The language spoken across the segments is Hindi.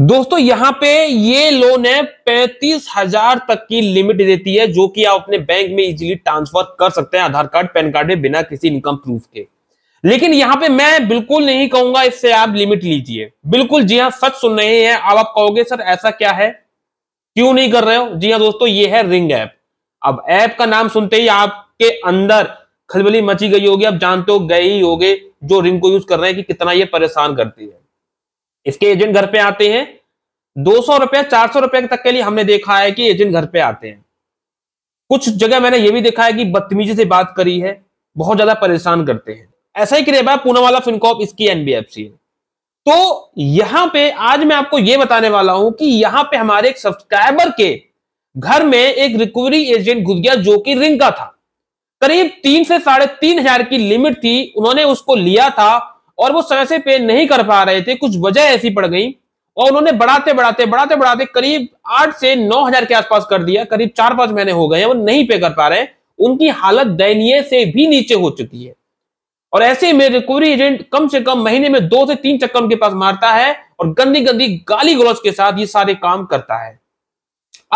दोस्तों यहां पे ये लोन है पैंतीस हजार तक की लिमिट देती है जो कि आप अपने बैंक में इजीली ट्रांसफर कर सकते हैं आधार कार्ड पैन कार्ड में बिना किसी इनकम प्रूफ के लेकिन यहां पे मैं बिल्कुल नहीं कहूंगा इससे आप लिमिट लीजिए बिल्कुल जी हाँ सच सुन रहे हैं अब आप कहोगे सर ऐसा क्या है क्यों नहीं कर रहे हो जी हाँ दोस्तों ये है रिंग ऐप अब ऐप का नाम सुनते ही आपके अंदर खलबली मची गई होगी आप जानते हो गए ही हो जो रिंग को यूज कर रहे हैं कि कितना ये परेशान करती है इसके एजेंट घर पे आते हैं दो सौ रुपया चार सौ रुपए तक के लिए हमने देखा है कि एजेंट घर पे आते हैं कुछ जगह मैंने ये भी देखा है कि बदतमीजी से बात करी है बहुत ज्यादा परेशान करते हैं ऐसा ही करेबा पूना वाला फिनकॉप इसकी एनबीएफसी है तो यहां पे आज मैं आपको यह बताने वाला हूं कि यहां पे हमारे एक सब्सक्राइबर के घर में एक रिकवरी एजेंट घुस गया जो कि रिंग का था करीब तीन से साढ़े तीन हजार की लिमिट थी उन्होंने उसको लिया था और वो समय से पे नहीं कर पा रहे थे कुछ वजह ऐसी पड़ गई और उन्होंने बढ़ाते बढ़ाते बढ़ाते बढ़ाते करीब आठ से नौ हजार के आसपास कर दिया करीब चार पांच महीने हो गए वो नहीं पे कर पा रहे उनकी हालत दयनीय से भी नीचे हो चुकी है और ऐसे में रिकवरी एजेंट कम से कम महीने में दो से तीन चक्कर उनके पास मारता है और गंदी गंदी गाली गलौज के साथ ये सारे काम करता है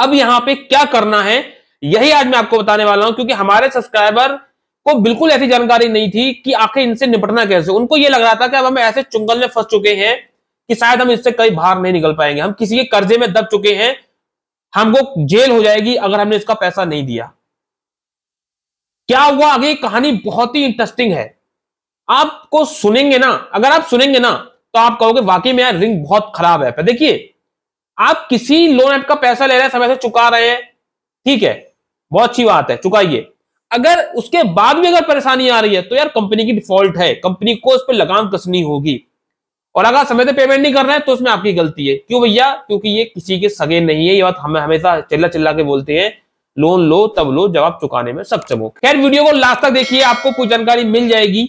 अब यहां पे क्या करना है यही आज मैं आपको बताने वाला हूं क्योंकि हमारे सब्सक्राइबर को बिल्कुल ऐसी जानकारी नहीं थी कि आखिर इनसे निपटना कैसे उनको यह लग रहा था कि अब हम ऐसे चुंगल में फंस चुके हैं कि शायद हम इससे कहीं बाहर नहीं निकल पाएंगे हम किसी के कर्जे में दब चुके हैं हमको जेल हो जाएगी अगर हमने इसका पैसा नहीं दिया क्या हुआ आगे कहानी बहुत ही इंटरेस्टिंग है आपको सुनेंगे ना अगर आप सुनेंगे ना तो आप कहोगे वाकई में यार रिंग बहुत खराब है देखिए आप किसी लोन ऐप का पैसा ले रहे हैं समय से चुका रहे हैं ठीक है बहुत अच्छी बात है चुकाइए अगर उसके बाद भी अगर परेशानी आ रही है तो यार कंपनी की डिफॉल्ट है कंपनी को उस पर लगाम कसनी होगी और अगर समय से पेमेंट नहीं कर रहे हैं तो उसमें आपकी गलती है क्यों भैया क्योंकि ये किसी के सगे नहीं है ये बात हमें हमेशा चिल्ला चिल्ला के बोलते हैं लोन लो तब लो जवाब चुकाने में सक्षम हो खैर वीडियो को लास्ट तक देखिए आपको कुछ जानकारी मिल जाएगी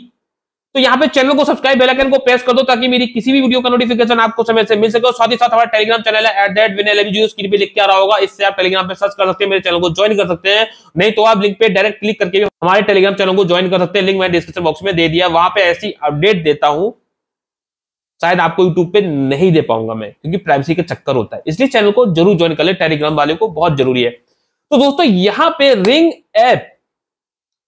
तो यहाँ पे चैनल को सब्सक्राइब बेल आइकन को प्रेस कर दो ताकि मेरी किसी भी वीडियो का नोटिफिकेशन आपको समय से मिल सके और साथ ही साथ हमारा टेलीग्राम चैनल है एट दैट स्क्रीन पे लिख के आ रहा होगा इससे आप टेलीग्राम पे सर्च कर सकते हैं मेरे चैनल को ज्वाइन कर सकते हैं नहीं तो आप लिंक पे डायरेक्ट क्लिक करके भी हमारे टेलीग्राम चैनल को ज्वाइन कर सकते हैं लिंक मैंने डिस्क्रिप्शन बॉक्स में दे दिया वहां पर ऐसी अपडेट देता हूँ शायद आपको यूट्यूब पे नहीं दे पाऊंगा मैं क्योंकि प्राइवेसी का चक्कर होता है इसलिए चैनल को जरूर ज्वाइन कर ले टेलीग्राम वाले को बहुत जरूरी है तो दोस्तों यहाँ पे रिंग एप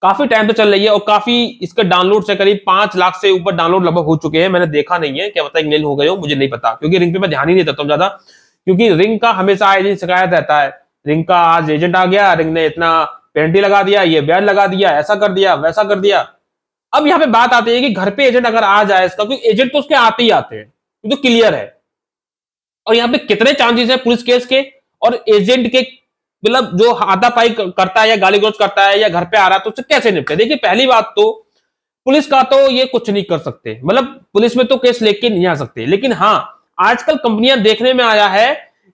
काफी टाइम से तो चल रही है और काफी इसका डाउनलोड से करीब पांच लाख से ऊपर डाउनलोड लगभग हो चुके हैं मैंने देखा नहीं है क्या पता मेल हो गए हो मुझे नहीं पता क्योंकि रिंग पे मैं ध्यान ही नहीं देता हूँ ज्यादा क्योंकि रिंग का हमेशा आए दिन शिकायत रहता है रिंग का आज एजेंट आ गया रिंग ने इतना पेंटी लगा दिया ये ब्याज लगा दिया ऐसा कर दिया वैसा कर दिया अब यहाँ पे बात आती है कि घर पे एजेंट अगर आ जाए इसका क्योंकि एजेंट तो उसके आते ही आते हैं तो क्लियर है और यहाँ पे कितने चांसेस है पुलिस केस के और एजेंट के मतलब जो हाथापाई करता है या गाली गलोच करता है या घर पे आ रहा है तो उससे कैसे निपटे देखिए पहली बात तो पुलिस का तो ये कुछ नहीं कर सकते मतलब पुलिस में तो केस लेके नहीं आ सकते लेकिन हाँ आजकल कंपनियां देखने में आया है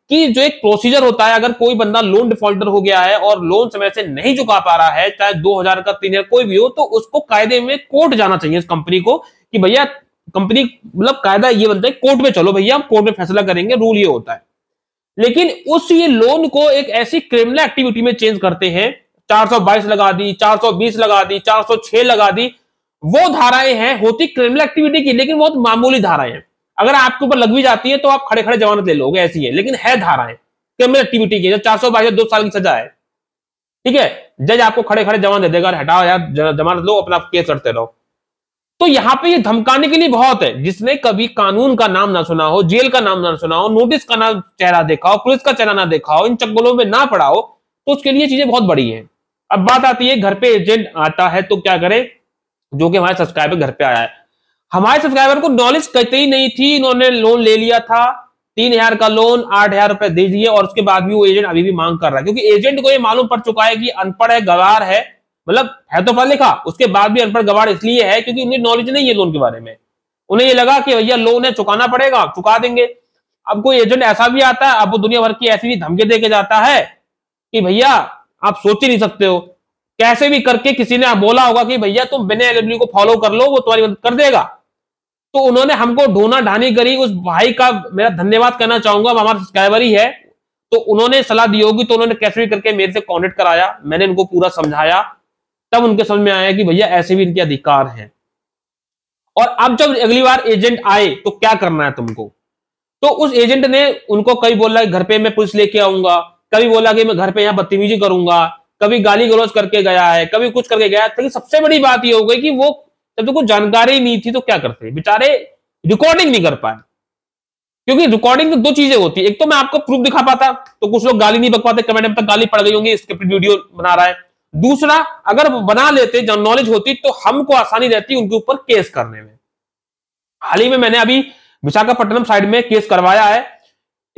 कि जो एक प्रोसीजर होता है अगर कोई बंदा लोन डिफॉल्टर हो गया है और लोन समय से नहीं चुका पा रहा है चाहे दो हजार का तीन हजार कोई भी हो तो उसको कायदे में कोर्ट जाना चाहिए इस कंपनी को कि भैया कंपनी मतलब कायदा ये बनता है कोर्ट में चलो भैया हम कोर्ट में फैसला करेंगे रूल ये होता है लेकिन उस ये लोन को एक ऐसी क्रिमिनल एक्टिविटी में चेंज करते हैं 422 लगा दी 420 लगा दी 406 लगा दी वो धाराएं हैं होती क्रिमिनल एक्टिविटी की लेकिन बहुत मामूली धाराएं हैं अगर आपके ऊपर लग भी जाती है तो आप खड़े खड़े जमानत ले लोगे ऐसी है लेकिन है धाराएं क्रिमिनल एक्टिविटी की चार सौ बाईस दो साल की सजा है ठीक है जज आपको खड़े खड़े जमानत दे देगा हटाओ यार जमानत लो अपना केस लड़ते रहो तो यहां पे ये धमकाने के लिए बहुत है जिसने कभी कानून का नाम ना सुना हो जेल का नाम ना सुना हो नोटिस का ना चेहरा देखा हो पुलिस का चेहरा ना देखा हो इन चक्कलों में ना पड़ा हो तो उसके लिए चीजें बहुत बड़ी है अब बात आती है घर पे एजेंट आता है तो क्या करें जो कि हमारे सब्सक्राइबर घर पे आया है हमारे सब्सक्राइबर को नॉलेज कहते ही नहीं थी इन्होंने लोन ले लिया था तीन हजार का लोन आठ हजार रुपए दे दिए और उसके बाद भी वो एजेंट अभी भी मांग कर रहा है क्योंकि एजेंट को ये मालूम पड़ चुका है कि अनपढ़ है गवार है मतलब है तो पढ़ लिखा उसके बाद भी अनपढ़ गवार इसलिए है क्योंकि उन्हें नॉलेज नहीं है लोन के बारे में उन्हें ये लगा कि भैया लोन है चुकाना पड़ेगा चुका देंगे अब कोई एजेंट ऐसा भी आता है अब दुनिया भर की ऐसी भी धमकी दे के जाता है कि भैया आप सोच ही नहीं सकते हो कैसे भी करके किसी ने बोला होगा कि भैया तुम बिना एलडब्ल्यू को फॉलो कर लो वो तुम्हारी मदद कर देगा तो उन्होंने हमको ढोना ढानी करी उस भाई का मेरा धन्यवाद कहना चाहूंगा हमारा सब्सक्राइबर ही है तो उन्होंने सलाह दी होगी तो उन्होंने कैसे भी करके मेरे से कॉन्टेक्ट कराया मैंने उनको पूरा समझाया तब उनके समझ में आया कि भैया ऐसे भी इनके अधिकार हैं और अब जब अगली बार एजेंट आए तो क्या करना है तुमको तो उस एजेंट ने उनको कभी बोला घर पे मैं पुलिस लेके आऊंगा कभी बोला कि मैं घर पे यहाँ बदतमीजी करूंगा कभी गाली गलौज करके गया है कभी कुछ करके गया है सबसे बड़ी बात यह हो गई कि वो जब तो कुछ जानकारी नहीं थी तो क्या करते बेचारे रिकॉर्डिंग नहीं कर पाए क्योंकि रिकॉर्डिंग दो चीजें होती है एक तो मैं आपको प्रूफ दिखा पाता तो कुछ लोग गाली नहीं बक पाते कमेंट में तो गाली पड़ गई होंगी स्क्रिप्ट वीडियो बना रहा है दूसरा अगर बना लेते जब नॉलेज होती तो हमको आसानी रहती उनके ऊपर केस करने में हाल ही में मैंने अभी विशाखापट्टनम साइड में केस करवाया है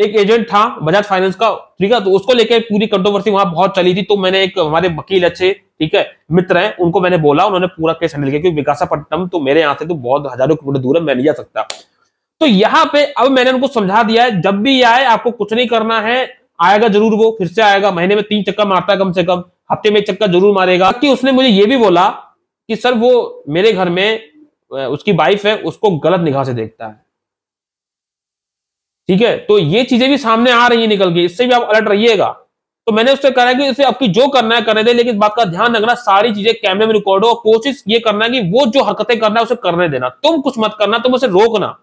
एक एजेंट था बजाज फाइनेंस का ठीक है तो उसको लेकर पूरी कंट्रोवर्सी वहां बहुत चली थी तो मैंने एक हमारे वकील अच्छे ठीक है मित्र हैं उनको मैंने बोला उन्होंने पूरा केस हैंडल किया क्योंकि विकासापट्टनम तो मेरे यहाँ से तो बहुत हजारों किलोमीटर दूर है मैं नहीं जा सकता तो यहाँ पे अब मैंने उनको समझा दिया है जब भी आए आपको कुछ नहीं करना है आएगा जरूर वो फिर से आएगा महीने में तीन चक्कर मारता है कम से कम हफ्ते में एक चक्कर जरूर मारेगा कि उसने मुझे ये भी बोला कि सर वो मेरे घर में उसकी वाइफ है उसको गलत निगाह से देखता है ठीक है तो ये चीजें भी सामने आ रही है निकल के इससे भी आप अलर्ट रहिएगा तो मैंने उससे कहा कि इसे आपकी जो करना है करने दे लेकिन इस बात का ध्यान रखना सारी चीजें कैमरे में रिकॉर्ड हो कोशिश ये करना है कि वो जो हरकतें करना है उसे करने देना तुम कुछ मत करना तुम उसे रोकना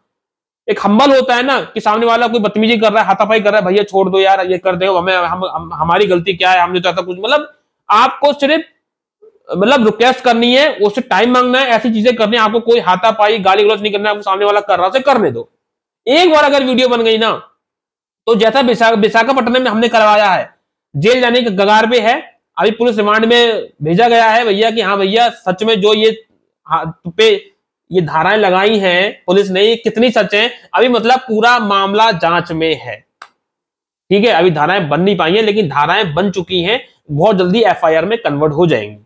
एक हम्बल होता है ना कि सामने वाला कोई बदतमीजी कर रहा है हाथापाई कर रहा है भैया छोड़ दो यार ये कर दे हमें हम, हम, हमारी गलती क्या है हमने तो ऐसा कुछ मतलब आपको सिर्फ मतलब रिक्वेस्ट करनी है उससे टाइम मांगना है ऐसी चीजें करनी है आपको कोई हाथापाई गाली गलौज नहीं करना है आपको सामने वाला कर रहा से करने दो एक बार अगर वीडियो बन गई ना तो जैसा विशाखापट्टनम में हमने करवाया है जेल जाने के गगार पे है अभी पुलिस रिमांड में भेजा गया है भैया कि हाँ भैया सच में जो ये पे ये धाराएं लगाई हैं पुलिस ने ये कितनी सच है अभी मतलब पूरा मामला जांच में है ठीक है अभी धाराएं बन नहीं पाई है लेकिन धाराएं बन चुकी हैं बहुत जल्दी एफ में कन्वर्ट हो जाएंगे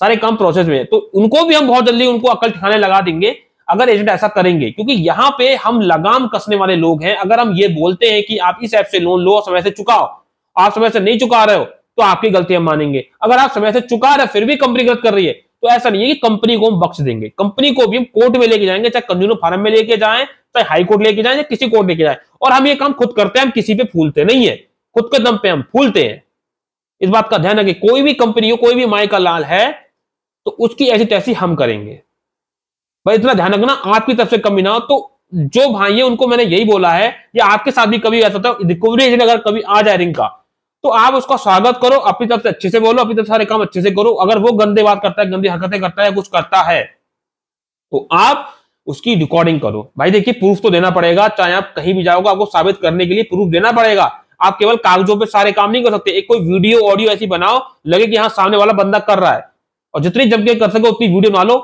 सारे काम प्रोसेस में तो उनको भी हम बहुत जल्दी उनको अकल ठिकाने लगा देंगे अगर एजेंट ऐसा करेंगे क्योंकि यहाँ पे हम लगाम कसने वाले लोग हैं अगर हम ये बोलते हैं कि आप इस ऐप से लोन लो समय से चुकाओ आप समय से नहीं चुका रहे हो तो आपकी गलती हम मानेंगे अगर आप समय से चुका रहे फिर भी कंपनी गलत कर रही है तो ऐसा नहीं है कि कंपनी को हम बख्श देंगे कंपनी को भी हम कोर्ट में लेके जाएंगे चाहे कंज्यूमर फार्म में लेके जाए चाहे हाईकोर्ट लेके जाए या किसी कोर्ट लेके जाए और हम ये काम खुद करते हैं हम किसी पे फूलते नहीं है खुद के दम पे हम फूलते हैं इस बात का ध्यान रखें कोई भी कंपनी हो कोई भी माई का लाल है तो उसकी ऐसी तैसी हम करेंगे भाई इतना ध्यान रखना आपकी तरफ से कमी ना हो तो जो भाई है उनको मैंने यही बोला है कि आपके साथ भी कभी ऐसा रिकवरी एजेंट अगर कभी आ जाए रिंग का तो आप उसका स्वागत करो अपनी तरफ से अच्छे से बोलो अपनी तरफ सारे काम अच्छे से करो अगर वो गंदे बात करता है गंदी हरकतें करता है कुछ करता है तो आप उसकी रिकॉर्डिंग करो भाई देखिए प्रूफ तो देना पड़ेगा चाहे आप कहीं भी जाओगे आपको साबित करने के लिए प्रूफ देना पड़ेगा आप केवल कागजों पे सारे काम नहीं कर सकते एक कोई वीडियो ऑडियो ऐसी बनाओ लगे कि हाँ सामने वाला बंदा कर रहा है और जितनी जमके कर सके उतनी वीडियो बना लो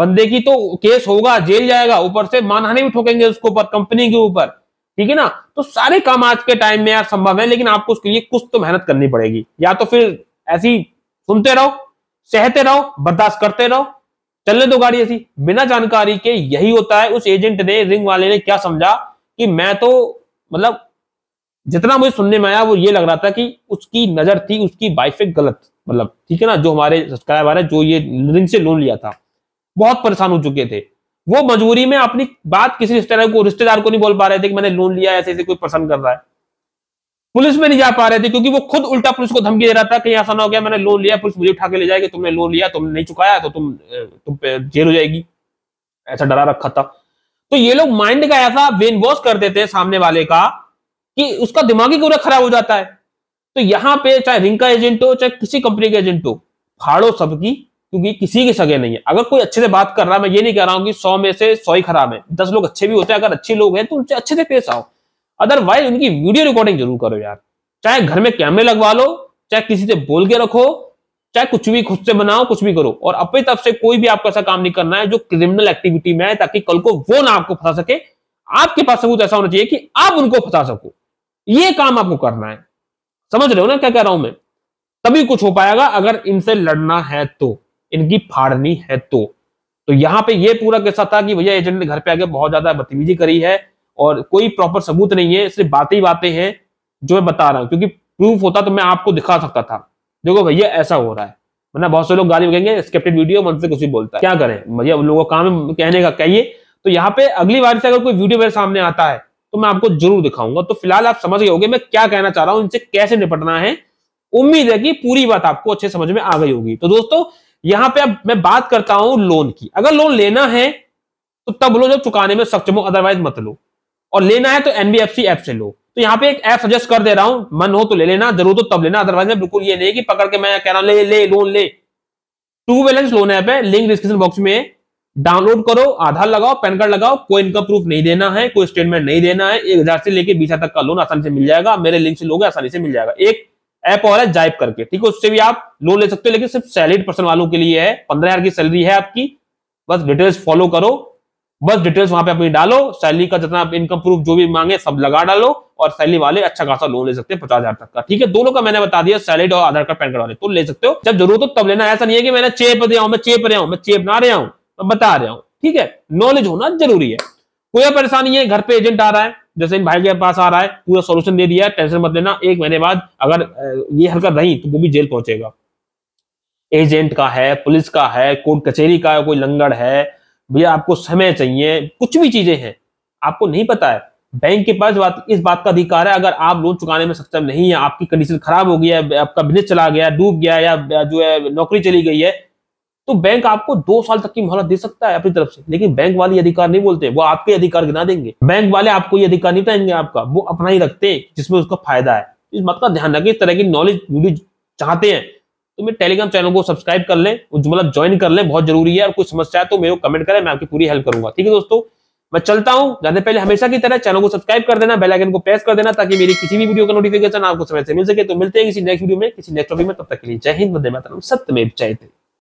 बंदे की तो केस होगा जेल जाएगा ऊपर से मानहानि भी ठोकेंगे उसके ऊपर कंपनी के ऊपर ठीक है ना तो सारे काम आज के टाइम में यार संभव है लेकिन आपको उसके लिए कुछ तो मेहनत करनी पड़ेगी या तो फिर ऐसी सुनते रहो सहते रहो बर्दाश्त करते रहो चलने दो गाड़ी ऐसी बिना जानकारी के यही होता है उस एजेंट ने रिंग वाले ने क्या समझा कि मैं तो मतलब जितना मुझे सुनने में आया वो ये लग रहा था कि उसकी नजर थी उसकी वाइफें गलत मतलब ठीक है ना जो हमारे सब्सक्राइबर है जो ये से लोन लिया था बहुत परेशान हो चुके थे वो मजबूरी में अपनी बात किसी रिश्तेदार को रिश्तेदार को नहीं बोल पा रहे थे कि मैंने लोन लिया ऐसे ऐसे कोई पसंद कर रहा है पुलिस में नहीं जा पा रहे थे क्योंकि वो खुद उल्टा पुलिस को धमकी दे रहा था कहीं ऐसा ना हो गया मैंने लोन लिया पुलिस मुझे उठा के ले जाएगी तुमने लोन लिया तुमने नहीं चुकाया तो तुम तुम जेल हो जाएगी ऐसा डरा रखा था तो ये लोग माइंड का ऐसा वेनवॉश कर देते हैं सामने वाले का कि उसका दिमागी पूरा खराब हो जाता है तो यहाँ पे चाहे रिंग का एजेंट हो चाहे किसी कंपनी का एजेंट हो फाड़ो सबकी क्योंकि किसी की सगे नहीं है अगर कोई अच्छे से बात कर रहा है मैं ये नहीं कह रहा हूँ कि सौ में से सौ ही खराब है दस लोग अच्छे भी होते हैं अगर अच्छे लोग हैं तो उनसे अच्छे से पेश आओ अदरवाइज उनकी वीडियो रिकॉर्डिंग जरूर करो यार चाहे घर में कैमरे लगवा लो चाहे किसी से बोल के रखो चाहे कुछ भी खुद से बनाओ कुछ भी करो और अपनी तरफ से कोई भी आपको ऐसा काम नहीं करना है जो क्रिमिनल एक्टिविटी में है ताकि कल को वो ना आपको फंसा सके आपके पास सबूत ऐसा होना चाहिए कि आप उनको फंसा सको ये काम आपको करना है समझ रहे हो ना क्या कह रहा हूं मैं तभी कुछ हो पाएगा अगर इनसे लड़ना है तो इनकी फाड़नी है तो तो यहाँ पे ये पूरा कैसा था कि भैया एजेंट ने घर पे आके बहुत ज्यादा बदतमीजी करी है और कोई प्रॉपर सबूत नहीं है सिर्फ बातें ही बातें हैं जो मैं बता रहा हूं क्योंकि प्रूफ होता तो मैं आपको दिखा सकता था देखो भैया ऐसा हो रहा है मतलब बहुत से लोग गाली कहेंगे स्क्रिप्टेड वीडियो मन से कुछ भी बोलता है क्या करें भैया उन लोगों का काम कहने का कहिए तो यहाँ पे अगली बार से अगर कोई वीडियो मेरे सामने आता है तो मैं आपको जरूर दिखाऊंगा तो फिलहाल आप समझ गए होंगे मैं क्या कहना चाह रहा हूं इनसे कैसे निपटना है उम्मीद है कि पूरी बात आपको अच्छे समझ में आ गई होगी तो दोस्तों यहां पे अब मैं बात करता हूं लोन की अगर लोन लेना है तो तब लो जब चुकाने में सक्षम हो अदरवाइज मत लो और लेना है तो एनबीएफसी ऐप से लो तो यहाँ पे एक ऐप सजेस्ट कर दे रहा हूं मन हो तो ले लेना जरूर तो तब लेना अदरवाइज मैं बिल्कुल ये नहीं कि पकड़ के मैं कह रहा हूं ले ले लोन ले टू बैलेंस लोन ऐप है लिंक डिस्क्रिप्शन बॉक्स में डाउनलोड करो आधार लगाओ पैन कार्ड लगाओ कोई इनका प्रूफ नहीं देना है कोई स्टेटमेंट नहीं देना है एक हजार से लेके बीस हजार तक का लोन आसानी से मिल जाएगा मेरे लिंक से लोग आसानी से मिल जाएगा एक ऐप और है जाइप करके ठीक है उससे भी आप लोन ले सकते हो लेकिन सिर्फ सैलरीड पर्सन वालों के लिए है पंद्रह हजार की सैलरी है आपकी बस डिटेल्स फॉलो करो बस डिटेल्स वहां पे अपनी डालो सैलरी का जितना इनकम प्रूफ जो भी मांगे सब लगा डालो और सैलरी वाले अच्छा खासा लोन ले सकते हैं पचास हजार तक का ठीक है दोनों का मैंने बता दिया सैलरी और आधार कार्ड पैन कार्ड वाले तो ले सकते हो जब जरूरत हो तब लेना ऐसा नहीं है कि मैंने चेप दिया हूं मैं चेप रहा हूं मैं चेप ना रहा हूं मैं बता रहा हूं ठीक है नॉलेज होना जरूरी है कोई परेशानी है घर पे एजेंट आ रहा है जैसे इन भाई के पास आ रहा है पूरा सोल्यूशन दे दिया है टेंशन मत लेना एक महीने बाद अगर ये हरकत रही तो वो भी जेल पहुंचेगा एजेंट का है पुलिस का है कोर्ट कचहरी का है कोई लंगड़ है भैया आपको समय चाहिए कुछ भी चीजें हैं आपको नहीं पता है बैंक के पास बात इस बात का अधिकार है अगर आप लोन चुकाने में सक्षम नहीं है आपकी कंडीशन खराब हो गई है आपका बिजनेस चला गया डूब गया या जो है नौकरी चली गई है तो बैंक आपको दो साल तक की मोहलत दे सकता है अपनी तरफ से लेकिन बैंक वाले अधिकार नहीं बोलते वो आपके अधिकार गिना देंगे बैंक वाले आपको ये अधिकार नहीं बताएंगे आपका वो अपना ही रखते हैं जिसमें उसका फायदा है तो इस बात का ध्यान रखें इस तरह की नॉलेज वीडियो चाहते हैं तो मेरे टेलीग्राम चैनल को सब्सक्राइब कर लें मतलब ज्वाइन कर लें बहुत जरूरी है और कोई समस्या है तो मेरे को कमेंट करें मैं आपकी पूरी हेल्प करूंगा ठीक है दोस्तों मैं चलता हूं जाने पहले हमेशा की तरह चैनल को सब्सक्राइब कर देना बेल आइकन को प्रेस कर देना ताकि मेरी किसी भी वीडियो का नोटिफिकेशन आपको समय से मिल सके तो मिलते हैं किसी नेक्स्ट वीडियो में किसी नेक्स्ट टॉपिक में तब तक के लिए जय हिंद वंदे मातरम सत्य में